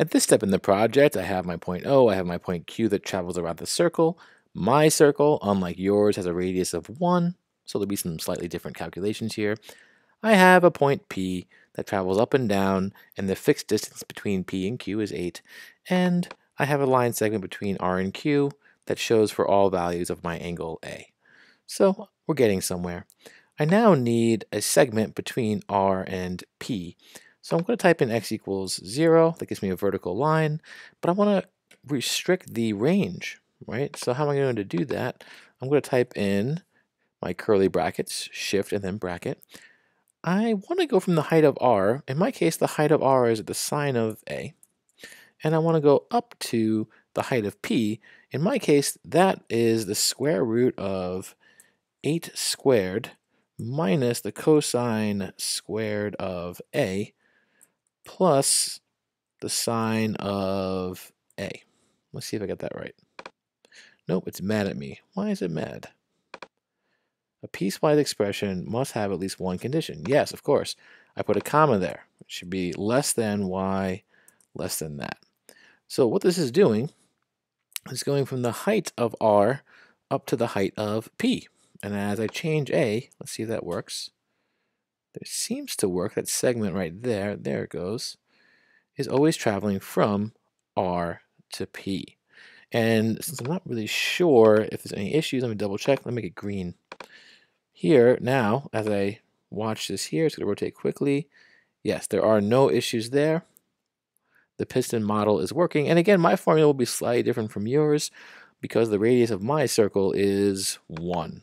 At this step in the project, I have my point O, I have my point Q that travels around the circle. My circle, unlike yours, has a radius of 1, so there'll be some slightly different calculations here. I have a point P that travels up and down, and the fixed distance between P and Q is 8. And I have a line segment between R and Q that shows for all values of my angle A. So we're getting somewhere. I now need a segment between R and P. So I'm going to type in x equals 0. That gives me a vertical line. But I want to restrict the range, right? So how am I going to do that? I'm going to type in my curly brackets, shift and then bracket. I want to go from the height of r. In my case, the height of r is the sine of a. And I want to go up to the height of p. In my case, that is the square root of 8 squared minus the cosine squared of a plus the sine of a. Let's see if I got that right. Nope, it's mad at me. Why is it mad? A piecewise expression must have at least one condition. Yes, of course. I put a comma there. It should be less than y, less than that. So what this is doing is going from the height of r up to the height of p. And as I change a, let's see if that works. There seems to work, that segment right there, there it goes, is always traveling from R to P. And since I'm not really sure if there's any issues, let me double check. Let me make it green. Here, now, as I watch this here, it's going to rotate quickly. Yes, there are no issues there. The piston model is working. And again, my formula will be slightly different from yours because the radius of my circle is 1.